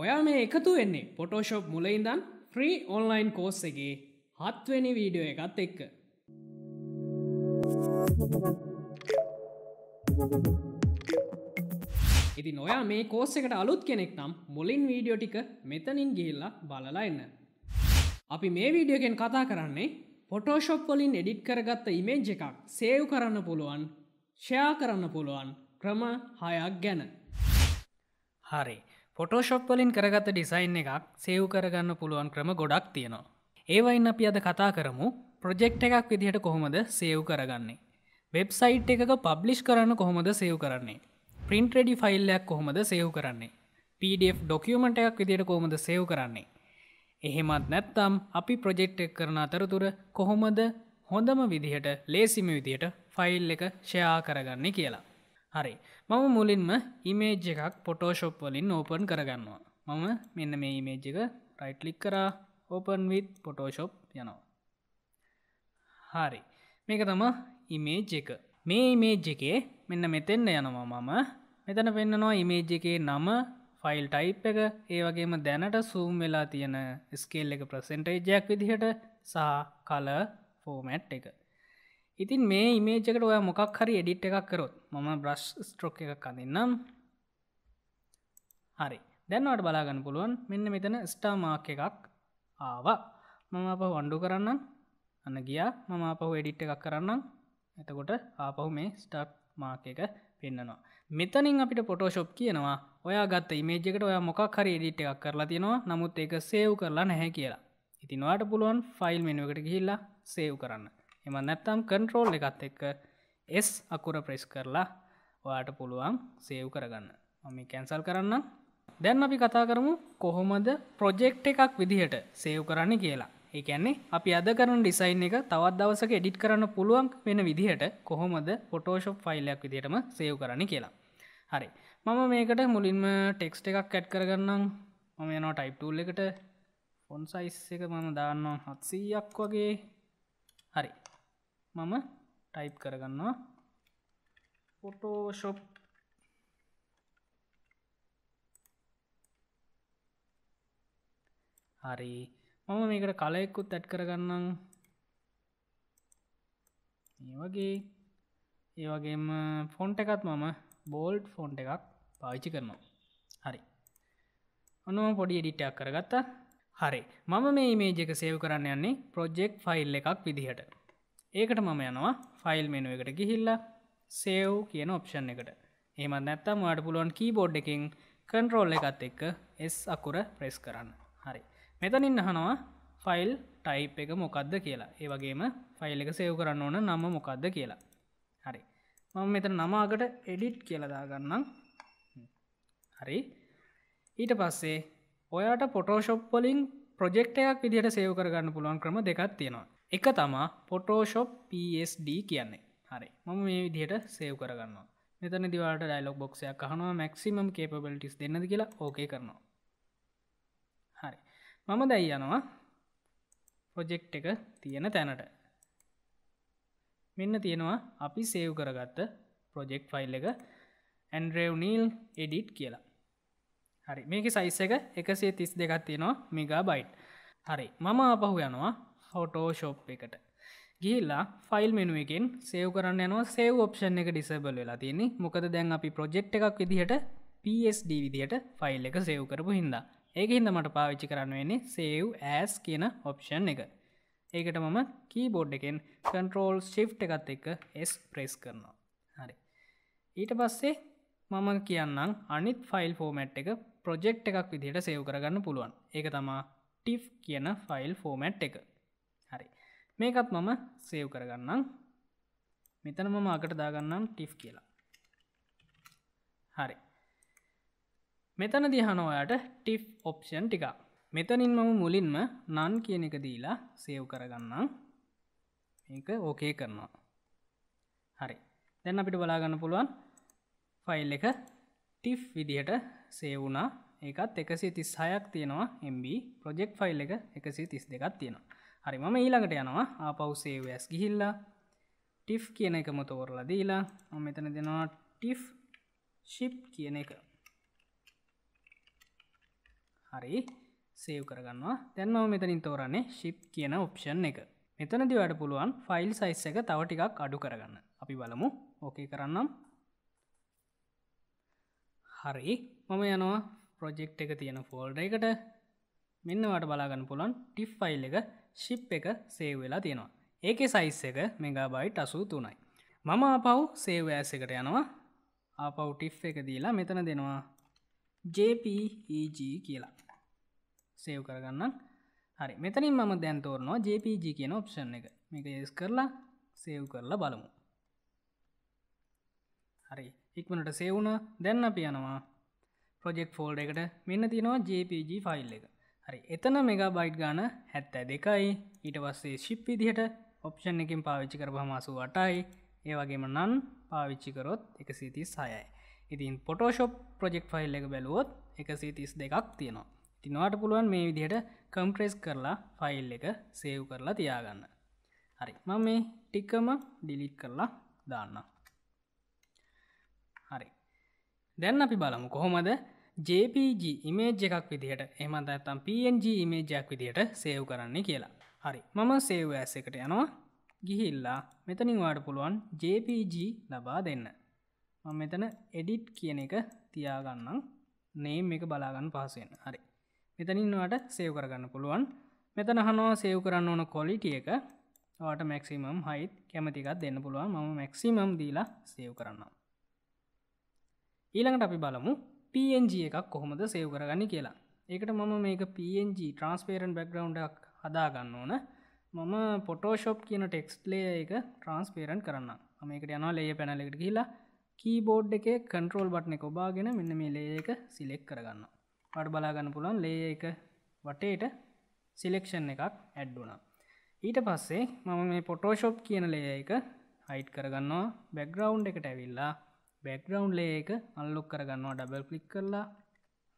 ඔයා මේ එකතු වෙන්නේ පොටෝෂොප් මුලයින්දන් ෆ්‍රී ඔන්ලයින් කෝස් එකගේ හත්වනි වීඩියෝ එකත් එක්ක. ඉති නොයා මේ කෝස් එකට අලුත් කෙනෙක් නම් මුලින් වීඩියෝ ටික මෙතනින් ගිහිල්ලා බලලා එන්න. අපි මේ වීඩියෝගෙන් කතා කරන්නේ පොටෝෂොප් වලින් එඩිට් කරගත්ත ඉමේජ් එකක් සේව් කරන්න පුළුවන් ෂයා කරන්න පුළුවන් ක්‍රම හයක් ගැන. හරි ෆොටෝශොප්වලින් කරගත ඩිසයින් එකක් සේව් කරගන්න පුළුවන් ක්‍රම ගොඩක් තියෙනවා. ඒවයින් අපි අද කතා කරමු ප්‍රජෙක්් එකක් විදිහට කොහොමද සේව් කරගන්නේ. වෙබ්සයිට් එකක පබ්ලිෂ් කරන්න කොහොමද සේව් කරන්නේ. ප්‍රින්ට රෙඩි ෆයිල්ලයක් කොහොමද සේව් කරන්නේ. PDF ඩොකමට එකක් විදියට කොහොමද සේව් කරන්නේ. එහෙමත් නැත්තම් අපි ප්‍රජෙක්් එක් කරන අතරතුර කොහොමද හොඳම විදිහට ලේසිම විදියට ෆයිල් එක ෂයා කරගන්නේ කියලා. හරි මම මුලින්ම ඉමේජ් එකක් පොටෝෂොප් වලින් ඕපන් කරගන්නවා මම මෙන්න මේ ඉමේජ් එක රයිට්ලික් කරා ඕපන් විත් පොටෝෂොප් යනවා හරි මේක තම ඉමේජ් එක මේ ඉමේජ් එකේ මෙන්න මෙතෙන්න යනවා මම මෙතන පෙන්න්නනවා ඉමේජ් එකේ නම ෆයිල් ටයිප් එක ඒවගේම දැනට සූම් වෙලා තියෙන ස්කේල් එක ප්‍රසෙන්ටේජයක් විදිහට සහ කල ෆෝමැට් එක ඉතින් මේ ඉමේජකට ඔය මොකක් හරි එඩිට් එකක් කරොත් මම බ්‍රශ් ස්ට්‍රෝක් එකක් අඳන්නම් හරි දැන්වට බලාගන්න පුළුවන් මෙන්න මෙතන ස්ටා මාක එකක් ආවා මම අප වන්ඩු කරන්න අන්න ගියා මම අපහු එඩිට් එකක් කරන්න එතකොට ආපහු මේ ස්ටාට් මාක එක පෙන්න්නනවා මෙතනින් අපිට පොටෝශොප් කියනවා ඔයා ගත්ත ඉමේජකට ඔය මොකක් හරි එඩිට් එකක් කරලා තියෙනවා නමුත් ඒක සේව් කරලා නැහැ කියලා ඉතින්වාට පුළුවන් ෆයිල් මෙනුවකට ගිහිල්ලා සේව් කරන්න එම නැත්තම් කන්ට්‍රෝල් එකත් එක්ක එස් අකුර ප්‍රෙස් කරලා වාට පුළුවන් සේව් කරගන්න මම කැන්සල් කරන්න දැන් අපි කතා කරමු කොහොමද ප්‍රොජෙක්් එකක් විදිහට සේව් කරන්න කියලා ඒකැන්නේ අපි අද කරන ඩිසයින් එක තවත් දවසක එඩිට් කරන්න පුළුවන් වෙන විදිහට කොහොමද පොටෝෂප් ෆයිල්ලයක් විදිහටම සේව් කරන්න කියලා හරි මම මේකට මුලින්ම ටෙක්ස්ට එකක් කැට් කරගන්නම් මම යනවා ටයිප්ටූල් එකට ෆොන්සයිස් එක මම දාන්නවා හත්සීයක් වගේ හරි මම ටයිප් කරගන්නවා පොටෝෂොප් හරි මම මේකට කලයෙක්කුත් ඇට් කරගන්නම් ඒ වගේ ඒ වගේම ෆොන්ට එකත් මම බෝල්ඩ් ෆොන්ට එකක් පාවිච්චි කරනවා හරි අනුවම පොඩි එඩිටයක් කරගත්තා හරි මම මේ මේජක සේව් කරන්න යන්නේ ප්‍රොජෙක්් ෆයිල් එකක් විදිහට ඒකට මම යනවා ෆයිල් මෙනුව එකට ගිහිල්ලා සේව් කියන ඔප්ෂන් එකට ඒමත් නැත්තම් වාට පුළුවන් කීබෝඩ් එකින් කන්ට්‍රෝල් එකත් එක්ක එස් අකුර ප්‍රෙස් කරන්න හරි මෙතනින් අහනවා ෆයිල් ටයිප් එක මොකක්ද කියලා ඒවගේම ෆයිල් එක සේව් කරන්න ඕන නම මොකක්ද කියලා හරි මම මෙත නමාකට එඩිට් කියලදාගන්නම් හරි ඊට පස්සේ ඔයාට පොටෝශොප්පොලින් ප්‍රජෙක්ටයක් විදිහට සේව කරගන්න පුළුවන් ක්‍රම දෙකක් තියෙනවා එක තමා පොටෝෂොප් පSD කියන්නේ හරි මම මේ විදිහට සේව් කරගන්නවා මෙතන දිවාට ඩයිලොක් බොක්ෂය කහනවා මැක්සිමම් කේපබලිටිස් දෙන්නද කියලා ඕකේ කරනවා හරි මම දැයි යනවා ප්‍රොජෙක්් එක තියෙන තැනට මෙන්න තියෙනවා අපි සේව් කරගත්ත ප්‍රොජෙක්් ෆයිල් එක ඇන්ඩ්‍රව් නීල් එඩිට් කියලා හරි මේක සයිස් එක එකසේ තිස් දෙකත් තියෙනවා මිගා බයිට් හරි මම අපහු යනවා හොටෝෂොප් එකට ගිහිල්ලා ෆයිල් මෙනුවකෙන් සේව් කරන්න යනවා සේව් ඔප්ෂන් එක ඩිසබල් වෙලා තියෙන්නේ මොකද දැන් අපි ප්‍රොජෙක්් එකක් විදිහට පSD විදිහට ෆයිල් එක සේව් කරපු හින්දා ඒක හින්ද මට පාවිච්චි කරන්න වෙන්නේ සේව් ඇස් කියන ඔප්ෂන් එක ඒකට මම කීබෝඩ් එකෙන් කන්ට්‍රෝල් ශිප් එකත් එක එස් ප්‍රෙස් කරනවා හරි ඊට පස්සේ මම කියන්නම් අනිත් ෆයිල් ෆෝමැට් එක ප්‍රොජෙක්් එකක් විදිහට සේව් කරගන්න පුළුවන් ඒක තමා ටිෆ් කියන ෆයිල් ෆෝමැට් එක මේකත් මම සේව් කරගන්නම් මෙතන මම අකට දාගන්නම් ටිෆ් කියලා හරි මෙතන දිහනෝයට ටිෆ් ඔප්ෂන් ටික මෙතනින් මම මුලින්ම නන් කියන එක දීලා සේව් කරගන්නම් ඒක ඕකේ කරනවා හරි දැන් අපිට බලාගන්න පුළුවන් ෆයිල් එක ටිෆ් විදිහට සේවුණා ඒකත් එකසි තිස් හයක් තියෙනවා MB ප්‍රජෙක්් ෆයිල් එක එකසි තිස් දෙකක් තියෙනවා හරි මම ඊළඟට යනවා ආපවසේවස් ගිහිල්ලා ටිෆ් කියන එක මොතවරලා දීලා මම මෙතන දෙනවා ටිෆ් ශිප් කියන එක හරි සේව් කරගන්නවා දැන්නව මෙතනින් තෝරන්නේ ශිප් කියන ඔප්ෂන් එක මෙතනදි වැඩ පුළුවන් ෆයිල් සයිස් එක තව ටිකක් අඩු කරගන්න අපි බලමු ඕකේ කරන්නම් හරි මම යනවා ප්‍රොජෙක්් එක තියෙන ෆෝල්ඩ එකට මෙන්නවට බලාගන්න පුළොන් ටිෆ් ෆයිල් එක ශිප් එක සේව් වෙලා තියෙනවා ඒකේ සයිස් එක මෙගාබයිට් අසු තුනයි මම අපව් සේවෑස එකට යනවා ආපව් ටිෆ් එක දීලා මෙතන දෙනවා JPEG කියලා සේව් කරගන්න හරි මෙතනින් මම දැන් තෝරනවා JPG කියන ඔප්ෂන් එක මේක යස් කරලා සේව් කරලා බලමු හරි ඉක්මනට සේවුණ දැන්න පියනවා ප්‍රජෙක්් ෆෝල්ඩ එකට මෙන්න තියෙනවා JPG ෆයිල් එක හරි එතන මෙගා බයිට් ගාන හැත්තෑ දෙකයි ඊට පස්සේ ශිප් විදිහට ඔප්ෂන් එකින් පාවිච්චි කර පහමසු වටයි ඒවගේම නන් පාවිච්චිකරොත් එකසිතිස් සයයි ඉතින් පොටෝෂොප් ප්‍රජෙක්් ෆයිල් එක බැලුවොත් එකසිතිස් දෙකක් තියෙනවා තිනවාට පුළුවන් මේ විදිහට කම්ප්‍රෙස් කරලා ෆයිල් එක සේව් කරලා තියාගන්න හරි මම මේ ටිකම ඩිලිට් කරලා දාන්න හරි දැන් අපි බලමු කොහොමද JPG ඉමේජ් එකක් විදිහට එමත් ඇත්තම් PNG ඉමේජයක් විදිහට සේව් කරන්නේ කියලා හරි මම සේව් ඇස් එකට යනවා ගිහිල්ලා මෙතනින් වාට පුළුවන් JPG ලබා දෙන්න මම මෙතන එඩිට් කියන එක තියාගන්නම් නේම් එක බලාගන්න පහසුවෙන් හරි මෙතනින්වාට සේව් කරගන්න පුළුවන් මෙතන හනවා සේව් කරන්න ඕන කොලිටිය එක ට මැක්සිමම් හයිත් කැමතිකත් දෙන්න පුළුවන් මම මැක්සිමම් දීලා සේව් කරන්නම් ඊළඟට අපි බලමු පG එකක් කොහොමද සේව් කරගන්න කියලා ඒකට මම මේක පG ට්‍රන්ස්පේරන් බැක්ග්‍රවන්්ඩක් හදාගන්න ඕන මම පොටෝෂොප් කියන ටෙක්ස්ලේ එක ට්‍රන්ස්පේරන්් කරන්න මේකට යනවා ලේ පැනලෙකට කියලා කීබෝඩ් එක කන්ට්‍රෝල් බට්න එක ඔබාගෙන මෙන්න මේ ලේ එක සිලෙක් කරගන්න පට බලාගන්න පුළන් ලේ එක වටේට සිලෙක්ෂන් එකක් ඇඩ්ඩුනා ඊට පස්සේ මම මේ පොටෝෂොප් කියන ලේ එක හයිට් කරගන්නවා බැක්ග්‍රවන්් එකට ඇවිල්ලා බැක්ග්‍රවන්් ලේ එක අල්ලොක් කරගන්නවා ඩබල් කලික් කරලා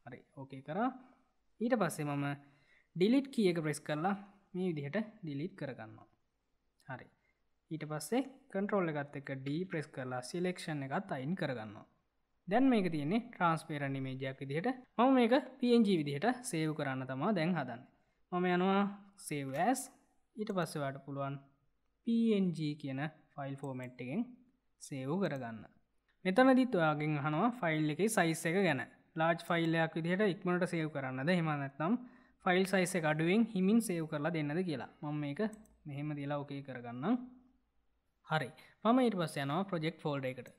හරි ඕකේ කරා ඊට පස්සේ මම ඩිලිට් කියක ප්‍රෙස් කරලා මේ විදිහට ඩිලිට් කරගන්නවා හරි ඊට පස්සේ කන්ට්‍රෝල් එකත් එක ඩී ප්‍රෙස් කරලා සිලෙක්ෂණ එකත් අයින් කරගන්නවා දැන් මේක තියන්නේ ට්‍රන්ස්පේරන් මේජයක් විදිහට මම මේක පජ විදිහට සේව් කරන්න තමා දැන් හදන්න මම යනවා සේවස් ඊට පස්සවාට පුළුවන් පජ කියන ෆයිල් ෆෝමැට්ටගෙන් සේව් කරගන්න මෙතනදිත් ඔයාගෙන් අහනවා ෆයිල් එක සයිස් එක ගැන ලාජ් ෆයිල්ලයක් විදිහට ඉක්මනට සේව් කරන්නද හෙමනැත්නම් ෆයිල් සයිස අඩුවෙන් හිමින් සේව් කරලා දෙන්නද කියලා මම මේක මෙහෙම දිලා ඕකේ කරගන්නම් හරි මම ඉට පස්ස යනවා ප්‍රජෙක්් ෆෝල්ඩ එකට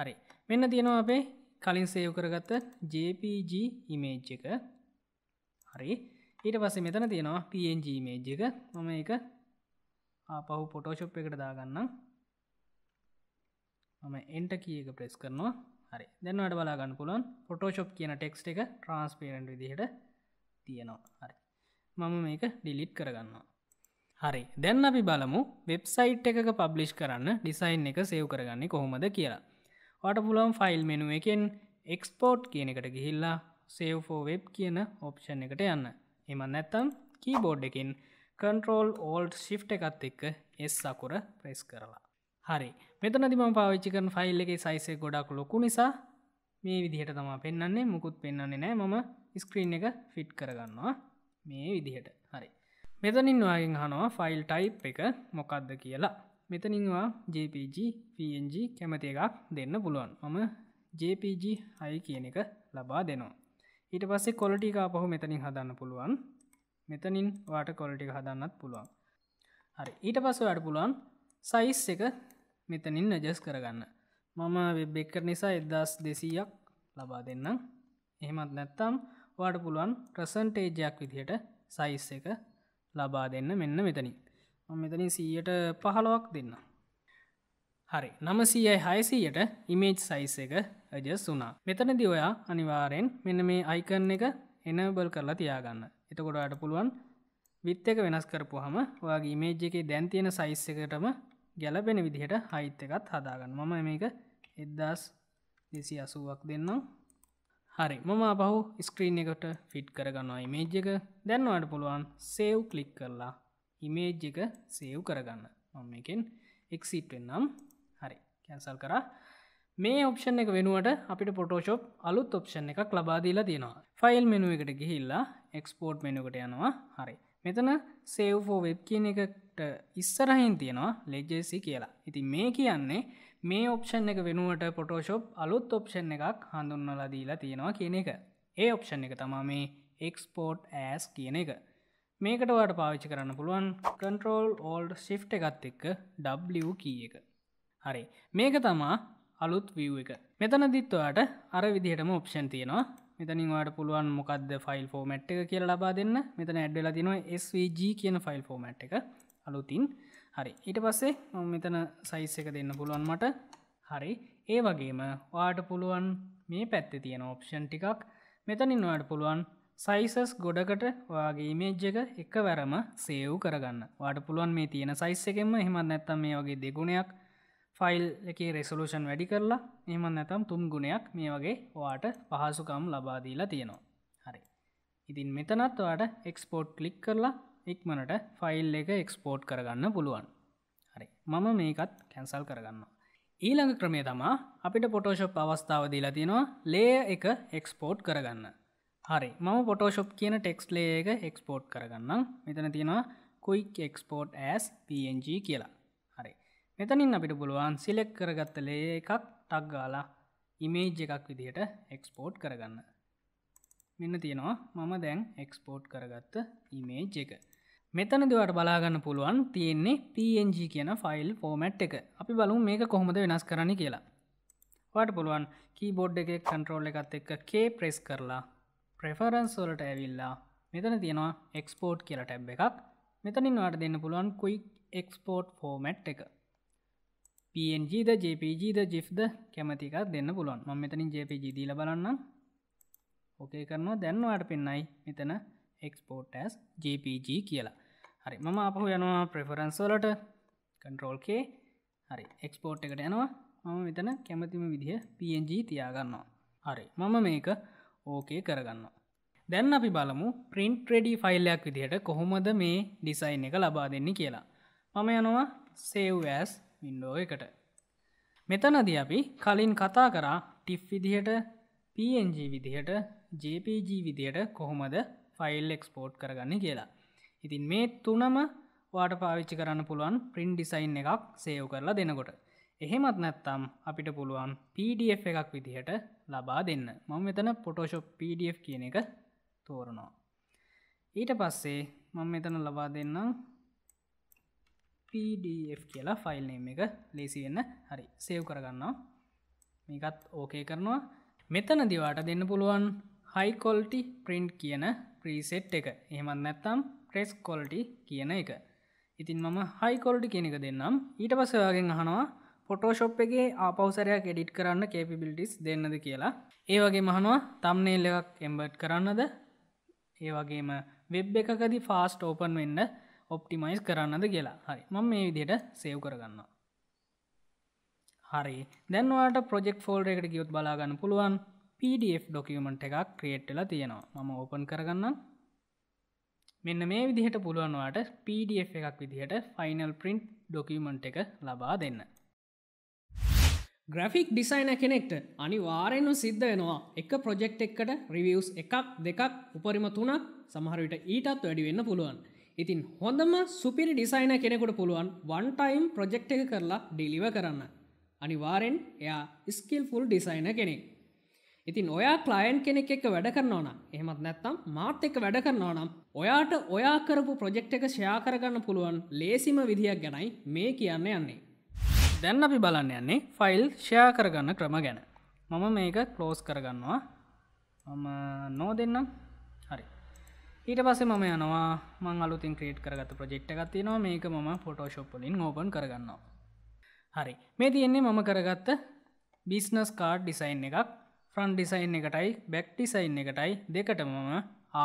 හරි මෙන්න තියෙනවා අපේ කලින් සේව් කරගත්ත JPG ඉමේජ් එක හරි ඊට පස්ස මෙතන තියෙනවා පG මේජ් එක මම එක පහු පොටෝශොප් එකට දාගන්නම් මම එන්ට කිය එක ප්‍රෙස් කරනවා හරි දැන් අට බලාගන්න පුළොන් පොටෝශොප් කියන ටෙක්ස්ට එක ට්‍රන්ස්පේරෙන්ට් විදිහට තියෙනවා හරි මම මේක ඩිලිට් කරගන්නවා හරි දැන් අපි බලමු වෙබ්සයිට් එක පබ්ලිෂ් කරන්න ඩිසයින් එක සේව් කරගන්නේ කොහොමද කියලා වට පුලොන් ෆයිල් මෙනුව එකෙන් එක්ස්පෝට් කියන එකට ගිහිල්ලා සේව්ෆෝ වෙබ් කියන ඔප්ෂන් එකට යන්න එම නැත්තම් කීබෝඩ් එකින් කන්ට්‍රෝල් ඕල්ඩ් ශිප් එකත් එක්ක එස් අකුර ප්‍රෙස් කරලා හරි මෙතනතිම පාවිච්චි කරන ෆයිල් එක සයිසේ ගොඩක් ලොකු නිසා මේ විදිහට තමා පෙන්න්නේ මුකුත් පෙන්න්නේ නෑ මම ස්ක්‍රීන් එක ෆිට් කරගන්නවා මේ විදිහට හරි මෙතනින් වාගෙන් හනවා ෆයිල් ටයිප් එක මොකක්ද කියලා මෙතනින්වා JPG පG කැමති එකක් දෙන්න පුළුවන් මම JPG හයි කියන එක ලබා දෙනවා ඊට පස්සේ කොලටික පහු මෙතනින් හදන්න පුළුවන් මෙතනින් වාට කොලටික හදන්නත් පුළුවන් හරි ඊට පස්ස වැඩ පුළුවන් සයිස් එක මෙතනින් නජස් කරගන්න මම වෙබ් එක නිසා එදස් දෙසීයක් ලබා දෙන්නම් එහෙමත් නැත්තම් වාඩ පුළුවන් ප්‍රසන්ටේජයක් විදිහට සයිස් එක ලබා දෙන්න මෙන්න මෙතනින් මෙතනින් සීයට පහළොවක් දෙන්න හරි නමසීයි හයසීයට ඉමේජ් සයිස් එක ඇජස් වුනා මෙතනදි ඔයා අනිවාරයෙන් මෙන්න මේ අයිකරන එක එනබල් කරලා තියාගන්න එතකොටට පුළුවන් විත් එක වෙනස් කරපු හම වගේ මේජ් එකේ දැන්තියෙන සයිස් එකටම ගැලපෙන විදිහට හයිත් එකත් හදාගන්න මම මේක එද්දස් දෙසි අසුවක් දෙන්නම් හරි මම පහු ස්ක්‍රීන් එකට ෆිට් කරගන්නවා ඉමේජ් එක දැන්නවට පුළුවන් සේව් කලික් කරලා ඉමේජ් එක සේව් කරගන්න මම එකෙන් එක්සිට් වෙන්නම් හරි කැන්සල් කරා මේ ඔප්ෂන් එක වෙනුවට අපිට පොටෝෂොප් අලුත් ඔප්ෂන් එකක් ලබාදීලා තියෙනවා ෆයිල් මෙනුව එකට ගිහිල්ලා එක්ස්පෝට් මෙනුකට යනවා හරි මෙතන සේව්ෝ වෙබ් කියන එකට ඉස්සරහින් තියෙනවා ලෙජ්ජසි කියලා ඉති මේ කියන්නේ මේ ඔප්ෂන් එක වෙනුවට පොටෝෂොප් අලුත් ඔප්ෂන් එකක් හඳුන්නලදීලා තියෙනවා කියන එක ඒ ඔප්ෂන් එක තමා මේ එක්ස්පෝට් ඇස් කියන එක මේකටවාට පාවිච්චි කරන්න පුළුවන් කන්ට්‍රෝල් ඕල්ඩ් ශිෆ් එකත් එක්ක ඩ කිය එක හරි මේක තමා අලුත් වව් එක මෙතනදිත්වාට අර විදිහටම ඔප්ෂන් තියෙනවා මෙතනින් වාට පුළුවන් මොකක්ද ෆයිල් ෆෝමට් එක කියලා ලබා දෙන්න මෙතන ඇඩ්ඩල තිනවා SVG කියන ෆයිල් ෆෝමට් එක අලුතින් හරි ඊට පස්සේ මෙතන සයිස් එක දෙන්න පුළුවන් මට හරි ඒ වගේම වාට පුළුවන් මේ පැත්තේ තියෙන ඔප්ෂන් ටිකක් මෙතනින් වාට පුළුවන් සයිසස් ගොඩකට වගේ මේජ් එක එක වැරම සේව් කරගන්න වාට පුළුවන් මේ තියෙන සයිස් එකෙන්ම හෙමත් නැත්තම් මේ වගේ දෙගුණයක් ෆයිල් එක රෙසලූෂන් වැඩි කරලා එම නැතම් තුන් ගුණයක් මේ වගේ වාට පහසුකම් ලබාදීලා තියෙනවා හරි ඉතින් මෙතනත් වාට එක්ස්පෝට් ලික් කරලා ඉක්මනට ෆයිල් එක එක්ස්පෝට් කරගන්න පුළුවන් හරි මම මේකත් කැන්සල් කරගන්න ඊළඟ ක්‍රමය තමා අපිට පොටෝෂොප් අවස්ථාව දීලා තියෙනවා ලේ එක එක්ස්පෝට් කරගන්න හරි මම පොටෝෂොප් කියන ටෙක්ස් ලේ එක එක්ස්පෝට් කරගන්නම් මෙතන තියෙනවා කුයික් එක්ස්පෝට් ඇස් පG කියලා මෙතනින් අපිට පුළුවන් සිලෙක් කරගත්ත ලේ එකක් ටක් ගාලා ඉමේජ් එකක් විදිහට එක්ස්පෝට් කරගන්න මෙන්න තියෙනවා මම දැන් එක්ස්පෝට් කරගත්ත ඉමේජ් එක මෙතනදවට බලාගන්න පුළුවන් තියෙන්නේ පG කියන ෆයිල් ෆෝමට් එක අපි බලු මේක කොහොමද වෙනස් කරන්න කියලා වට පුළුවන් කීබෝඩ් එක කන්ට්‍රෝල් එකත් එක්ක කේ ප්‍රෙස් කරලා ප්‍රෙෆරන්ස් වලට ඇවිල්ලා මෙතන තියෙනවා එක්ස්පෝට් කියලා ටැබ් එකක් මෙතනින් වාට දෙන්න පුළුවන් කුයි එක්ස්පෝට් ෆෝමට් එක පජද ජපජද ජිෆ්ද කැමතිකක් දෙන්න පුළොන් ම මෙතනින් ජපජදීල බලන්න ඕකේ කරනවා දැන්නවාට පෙන්න්නයි මෙතන එක්ස්පෝටස් ජපG කියලා හරි මම අපහ යනවා ප්‍රෙෆරන්ස්වලට කන්ට්‍රෝල්කේ හරි එක්ස්පෝට් එකට යනවා මම මෙතන කැමතිම විදිහ පG තියාගන්නවා හරි මම මේක ඕකේ කරගන්න දැන් අපි බලමු ප්‍රින්ට් රෙඩි ෆයිල්ලයක් විදිහට කොහොමද මේ ඩිසයින් එක ලබා දෙන්නේ කියලා මම යනවා සේවස් වින්ඩෝ එකට මෙතනද අපි කලින් කතා කරා ටිප් විදිහට පG විදිහට JPG විදියට කොහොමද ෆයිල් එක්ස්පෝට් කරගන්න කියලා ඉතින් මේ තුනම වාට පාවිච්චි කරන්න පුළුවන් ප්‍රින්් ඩිසයින් එකක් සේව් කරලා දෙනකොට එහෙමත් නැත්තම් අපිට පුළුවන් PDF එකක් විදිහට ලබා දෙන්න මං මෙතන පොටෝෂොප් PDF කියන එක තෝරනවා ඊට පස්සේ මං මෙතන ලබා දෙන්නම් PDF කියලා ෆයිල් නේම එක ලේසිවෙන්න හරි සේව් කරගන්නවා මේකත් ඕකේ කරනවා මෙතන දිවාට දෙන්න පුළුවන් හයිකොල්ටි ප්‍රින්ට් කියන ප්‍රීසෙට් එක එහෙමත් නැත්තම් ප්‍රෙස් කොල්ටි කියන එක ඉතින් මම හයිකොල්ටි කියන එක දෙන්නම් ඊට පස්සවාගෙන් අහනවා ෆොටෝශොප් එකගේ ආපවසරයක් එඩිට් කරන්න කේපිබිලිටිස් දෙන්නද කියලා ඒ වගේ මහනවා තම්නේල් එකක් එම්බට් කරන්නද ඒ වගේම වෙබ් එකකදි ෆාස්ට ඕපන් වෙන්න ඔප්ටිමයිස් කරන්නද කියලා හරි මම මේ විදියට සේව් කරගන්නවා හරි දැන්වාට ප්‍රජෙක් ෆෝල්ඩ එකට ගියුත් බලාගන්න පුළුවන් PDF ඩොකමට එකක් ක්‍රියට්ටලා තියෙනවා මම ඕපන් කරගන්න මෙන්න මේ විදිහට පුළුවන්වාට PDF එකක් විදිහට ෆයිනල් ප්‍රින්ට් ඩොකමට එක ලබා දෙන්න ග්‍රෆික් ඩිසයින කෙනෙක්ට අනිවාරයෙන්ු සිද්ධ වෙනවා එක ප්‍රොජෙක්් එක්කට රිවියස් එකක් දෙකක් උපරිම තුනක් සමහරවිට ඊටත් වැඩිවෙන්න පුළුවන් ඉතින් හොඳම සුපිරි ඩිසයින කෙනෙකුට පුළුවන් වන්ටයිම් ප්‍රජෙක්් එක කරලා ඩිලිව කරන්න. අනිවාරෙන් එයා ස්කිල් ෆුල් ඩිසයින කෙනෙක්. ඉතින් ඔයා කලයින් කෙනෙක් එක වැඩ කරනවන එහමත් නැත්තම් මාත් එක වැඩ කරනවනම් ඔයාට ඔයා කරපු ප්‍රජෙක්් එක ෂයා කරගන්න පුළුවන් ලේසිම විදිහක් ගැනයි මේ කියන්න යන්නේ. දැන් අපි බලන්න යන්නේ ෆයිල් ෂයා කරගන්න ක්‍රම ගැන. මම මේක කලෝස් කරගන්නවා මම නෝ දෙන්නම්. ඊට පස්සේ මම යනවා මං අලුතින් ක්‍රේට් කරගත ප්‍රජෙක්්ට ගත්තිනවා මේක ම ෆොටෝශොප්පලින් ඕපන් කරගන්නවා හරි මේ තියෙන්නේ මම කරගත්ත බිස්නස් කාඩ් ඩිසයින් එකක් ෆ්‍රන්් ඩිසයින් එකටයි බැක් ඩිසයින් එකටයි දෙකට මම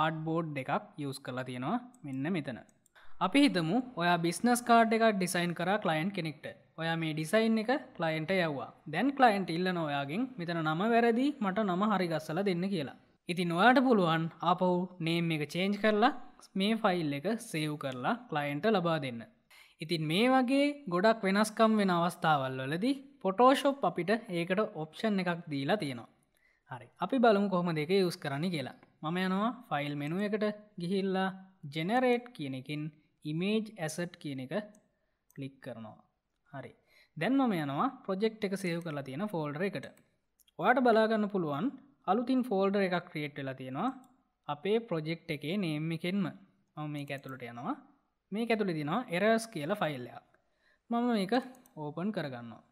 ආඩ් බෝඩ් එකක් යස් කරලා තියෙනවා මෙන්න මෙතන අපි හිතමු ඔයා බිස්නස් කාඩ් එකක් ඩිසයින් කරා කලයින්් කෙනෙක්ට ඔයා මේ ඩිසයින් එක කලයින්ට යව්වා දැන් කලයින්ට ඉල්ලන ඔයාගෙන් මෙතන නම වැරදි මට නම හරිගස්සල දෙන්න කියලා ඉතින් ඔයාට පුළුවන් අපව් නේම් එක චේන්ජ් කරලා මේ ෆයිල් එක සේව් කරලා ක්ලයින්ට ලබා දෙන්න. ඉතින් මේ වගේ ගොඩක් වෙනස්කම් වෙන අවස්ථාවල් වලදි පොටෝෂොප් අපිට ඒකට ඔප්ෂන් එකක් දීලා තියෙනවා. හරි අපි බලමු කොහොම දෙක යුස් කරන්න කියලා මම යනවා ෆයිල් මෙනුව එකට ගිහිල්ලා ජෙනරේට් කියන එකින් ඉමේජ් ඇසට් කියන එක කලික් කරනවා. හරි දැන් මම යනවා ප්‍රොජෙක්් එක සේව් කරලා තියෙන ෆෝල්ඩර එකට ඔයාට බලාගන්න පුළුවන් අලුතින් ෆෝල්ඩර් එකක් ක්‍රියට් වෙලා තියෙනවා අපේ ප්‍රොජෙක්් එකේ නේම් එකෙන්ම මම මේ ඇතුළට යනවා මේ ඇතුළි දිනවා එරස් කියල ෆයිල්ලයක් මම මේක ඕපන් කරගන්නවා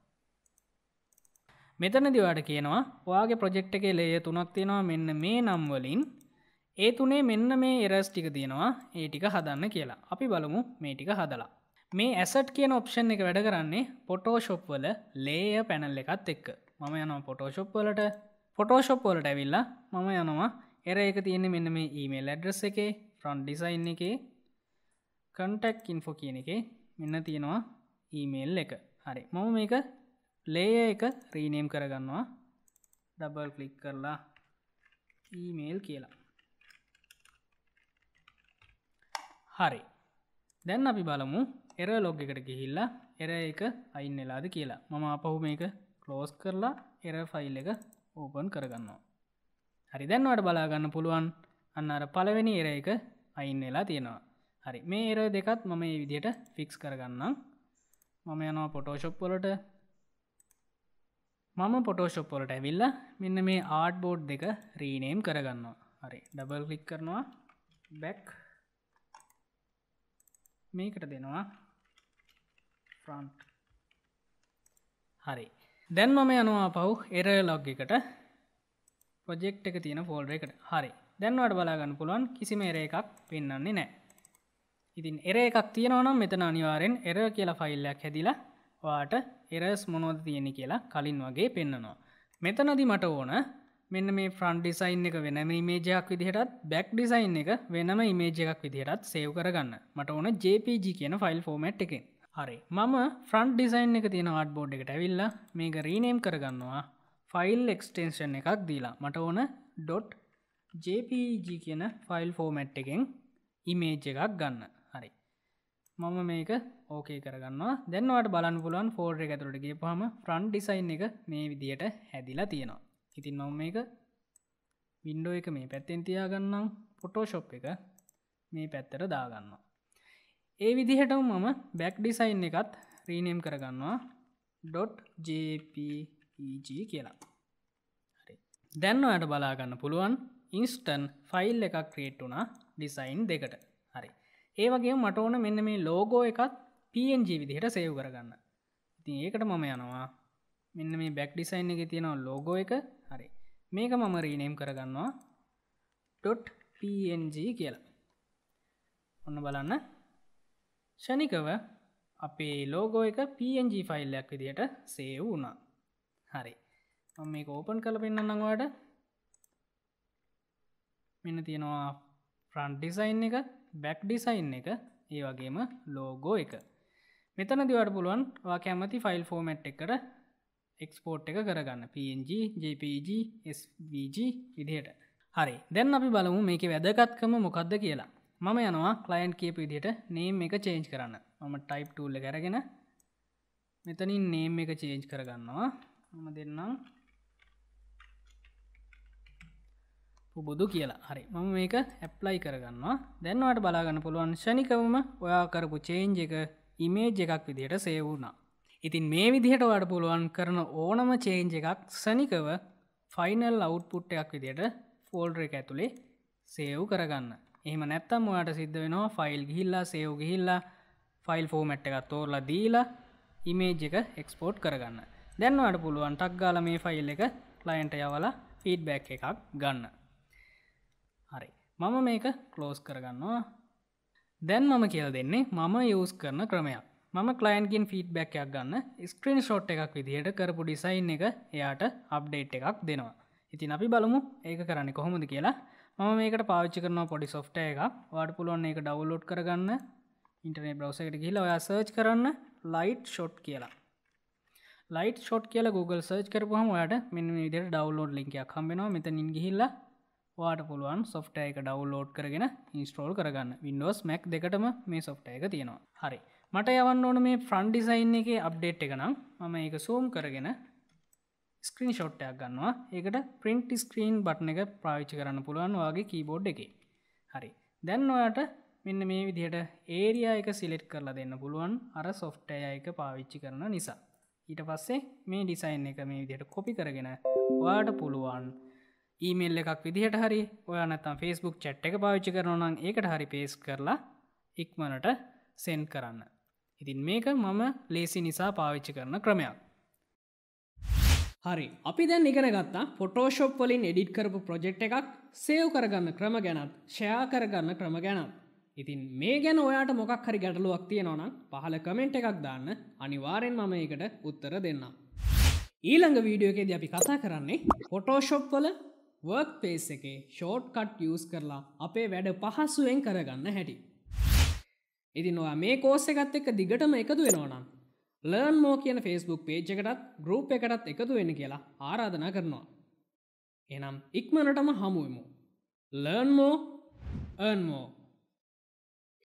මෙතන දිවාට කියනවා ඔයාගේ ප්‍රොජෙක්් එකේ ලේය තුනක් තියෙනවා මෙන්න මේ නම්වලින් ඒ තුනේ මෙන්න මේ එරස් ටික තියෙනවා ඒ ටික හදන්න කියලා අපි බලමු මේ ටික හදලා මේ ඇසට් කියන ඔප්ෂන් එක වැඩ කරන්නේ පොටෝශොප් වල ලේය පැනල් එකත් එක්ක මම යනවා පොටෝශොප් වලට ෆොටෝෂොප් වලට ඇවිල්ලා මම යනවා එර එක තියෙන මෙන්න මේ ඊමේල් ඇඩ්‍රස් එකේ ෆ්‍රන්් ඩිසයින් එකේ කන්ටක් ඉන්ෆෝ කියන එක මෙන්න තියෙනවා ඊමේල් එක හරි මම මේක ලේය එක රීනේම් කරගන්නවා ඩබල් කලික් කරලා ඊමේල් කියලා හරි දැන් අපි බලමු එර ලොග් එකට ගිහිල්ලා එර එක අයින් වෙලාද කියලා මම අපහු මේක ක්ලෝස් කරලා එර ෆයිල් එක ඕපන් කරගන්නවා හරි දැන්වට බලාගන්න පුළුවන් අන්න අර පලවෙනි එර එක අයින් වෙලා තියෙනවා හරි මේ එර දෙකත් මම ඒ විදියට ෆික්ස් කරගන්නම් මම යනවා පොටෝෂොප් වලට මම පොටෝෂොප් වලට ඇවිල්ල මෙන්න මේ ආඩ් බෝඩ් දෙක රීනේම් කරගන්නවා හරි ඩබල් කලික් කරනවා බැක් මේකට දෙනවා ෆ්‍රන්ට් හරි දැන් මම යනවා පව් එර ලොග් එකට ප්‍රජෙක්් එක තියෙන ෆෝල්ඩ එකට හරි දැන්වට බලාගන්න පුළුවන් කිසිම එර එකක් පෙන්න්නන්නේ නෑ ඉතින් එර එකක් තියෙනවනම් මෙතන අනිවාරෙන් එර කියලා ෆයිල්ලයක් හැදිලා වාට එරස් මොනෝද තියෙනෙ කියලා කලින් වගේ පෙන්න්නනවා මෙතනදි මට ඕන මෙන්න මේ ෆ්‍රන්් ඩිසයින් එක වෙනම ඉමේජයක් විදිහටත් බැක් ඩිසයින් එක වෙනම ඉමේජ එකක් විදිහටත් සේව් කරගන්න මට ඕන ජPG කියන ෆයිල් ෆෝමට් එකෙන් හරි මම ෆ්‍රන්් ඩිසයින් එක තියෙන ආඩ් බෝඩ් එකට ඇවිල්ල මේක රීනේම් කරගන්නවා ෆයිල් එක්ස්ටේන්ෂන් එකක් දීලා මට ඕන ඩොට් ජPG කියන ෆයිල් ෆෝමැට් එකෙන් ඉමේජ් එකක් ගන්න හරි මම මේක ඕකේ කරගන්නවා දැන්වට බලන් පුලන් ෆෝර් එක ඇතුරටගේ පහම ෆ්‍රන්් ඩිසයින් එක මේ විදියට හැදිලා තියෙනවා ඉතින් නොම මේක වින්ඩෝ එක මේ පැත්තෙන් තියාගන්නම් ෆොටෝශොප් එක මේ පැත්තර දාගන්නවා ඒ විදිහටම මම බැක් ඩිසයින් එකත් රීනම් කරගන්නවා .jpeg කියලා දැන්න අයට බලාගන්න පුළුවන් ඉන්ස්ටන් ෆයිල් එකක් ක්‍රේට් වුනා ඩිසයින් දෙකට හරි ඒ වගේ මට ඕන මෙන්න මේ ලෝගෝ එකත් පG විදිහට සේව් කරගන්න ඉතින් ඒකට මම යනවා මෙන්න මේ බැක් ඩිසයින් එක තියෙනවා ලෝගෝ එක හරි මේක මම රීනම් කරගන්නවා .png කියලා ඔන්න බලන්න ෂනිකව අපේ ලෝගෝ එක පG ෆයිල්ලයක් විදියට සේව් වුණා හරි මම මේ ඕපන් කල පෙන්න්නන්නවාට මෙන්න තියෙනවා ෆ්‍රන්් ඩිසයින් එක බැක් ඩිසයින් එක ඒ වගේම ලෝගෝ එක මෙතන දිවට පුළුවන් වා කැමති ෆයිල් ෆෝමට් එකට එක්ස්පෝට් එක කරගන්න පG JPG SVG විදිහයට හරි දැන් අපි බලමු මේක වැදගත්කම මොකක්ද කියලා මම යනවා කලයින්් කියපු විදියට නේම් එක චේන්ජ් කරන්න මම ටයිප් ටූල්ල කරගෙන මෙතනින් නේම් එක චේන්ජ් කරගන්නවා මම දෙන්නම් පුබුදු කියලා හරි මම මේක ඇප්ලයි කරගන්නවා දැන්වාට බලාගන්න පුළුවන් ෂනිකවම ඔයා කරපු චේන්ජ් එක ඉමේජ් එකක් විදියට සේවුණා ඉතින් මේ විදිහට වඩ පුළුවන් කරන ඕනම චේන්ජ් එකක් සනිකව ෆයිනල් අවුට්පුට් එකක් විදියට ෆෝල්ඩර එක ඇතුළේ සේව් කරගන්න එහම නැත්තම් ඔයාට සිද්ධ වෙනවා ෆයිල් ගිහිල්ලා සේව් ගිහිල්ලා ෆයිල් ෆෝමට් එකත් තෝරලා දීලා ඉමේජ් එක එක්ස්පෝට් කරගන්න දැන්වට පුළුවන් ටක් ගාල මේ ෆයිල් එක ලයින්ට යවලා ෆීඩ්බැක් එකක් ගන්න හරි මම මේක කලෝස් කරගන්නවා දැන් මම කියල දෙන්නේ මම යස් කරන ක්‍රමයක් මම කලයින්ගින් ෆීඩ්බැක්යක් ගන්න ස්ක්‍රීන් ෂෝට් එකක් විදිහයට කරපු ඩිසයින් එක එයාට අප්ඩේට් එකක් දෙනවා ඉතින් අපි බලමු ඒක කරන්න කොහොමද කියලා මම මේකට පාච්චි කරන පොඩි සොෆ්ට එක වාඩ පුළුවන් එක ඩවලෝඩ් කරගන්න ඉන්ටනේ බ්‍රවසකට ගිල ඔයා සර්ච් කරන්න ලයිට් ෂොට් කියලා ලයිට ෂොට් කියලා Google සර්ච් කරපුහම ඔයාට මෙන්න විදිහට ඩවුන්ලෝඩ් ලින්ක් එකක් හම්බෙනවා මෙතනින් ගිහිල්ලා ඔයාට පුළුවන් සොෆ්ට් එක ඩවුන්ලෝඩ් කරගෙන ඉන්ස්ටෝල් කරගන්න Windows Mac දෙකටම මේ සොෆ්ට් එක තියෙනවා හරි මට යවන්න ඕන මේ ෆ්‍රන්ඩ් ඩිසයින් එකේ අප්ඩේට් එක නම් මම ඒක සූම් කරගෙන ස්ක්‍රීන් ෂොට්ටයක් ගන්නවා ඒකට ප්‍රින්ට් ස්ක්‍රීන් බට්න එක ප්‍රාවිච්චි කරන්න පුළුවන් වගේ කීබෝඩ් එකේ හරි දැන් ඔයාට මෙන්න මේ විදිහට ඒරියා එක සිලෙට් කරලා දෙන්න පුළුවන් අර සොෆ්ටය එක පාවිච්චි කරන නිසා. ඊට පස්සේ මේ ඩිසයින් එක මේ විදිහට කොපි කරගෙන ඔයාට පුළුවන් ඊමල් එකක් විදිහට හරි ඔයා නැතම් ෆස්බුක් චට් එක පාවිච්චි කරන නම් ඒකට හරි පේස් කරලා ඉක්මනට සෙන් කරන්න. ඉතින් මේක මම ලේසි නිසා පාවිච්චි කරන ක්‍රමයක්. හරි අපි දැන් ඉගෙන ගත්තා ෆොටෝෂොප් වලින් එඩිට් කරපු ප්‍රොජෙක්් එකක් සේව් කරගන්න ක්‍රම ගැනත් ෂයා කරගන්න ක්‍රම ගැනත්. ඉතින් මේ ගැන ඔයාට මොකක් හරි ගැටලුවක් තියෙනවනම් පහල කමෙන්ට් එකක් දාන්න අනිවාරෙන් මම ඒකට උත්තර දෙන්න. ඊළඟ වීඩියෝ එකේද අපි කතා කරන්නේ ෆොටෝෂොප් වල වර්ක් පේස් එකේ ෂෝට් කට් යස් කරලා අපේ වැඩ පහසුවෙන් කරගන්න හැටි. ඉතින් ඔයා මේ කෝස්ස එකත් එක්ක දිගටම එකතු වෙනවනම් ලර්න්මෝ කියන ෆස්බුක් පේජ් එකටත් ගරුප් එකටත් එකතු වෙන කියලා ආරාධනා කරනවා. එනම් ඉක්මනටම හමුවමු. ලර්න්මෝ අන්මෝ